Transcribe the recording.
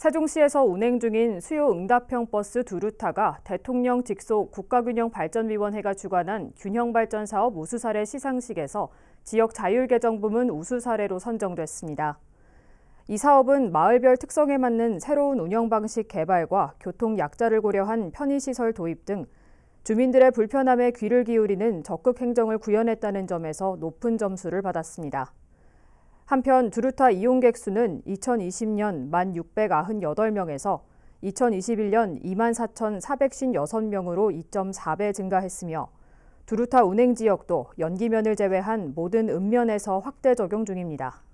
세종시에서 운행 중인 수요 응답형 버스 두 루타가 대통령 직속 국가균형발전위원회가 주관한 균형발전 사업 우수 사례 시상식에서 지역 자율개정 부문 우수 사례로 선정됐습니다. 이 사업은 마을별 특성에 맞는 새로운 운영 방식 개발과 교통 약자를 고려한 편의시설 도입 등 주민들의 불편함에 귀를 기울이는 적극 행정을 구현했다는 점에서 높은 점수를 받았습니다. 한편 두루타 이용객 수는 2020년 1,698명에서 2021년 24,456명으로 2.4배 증가했으며 두루타 운행 지역도 연기면을 제외한 모든 읍면에서 확대 적용 중입니다.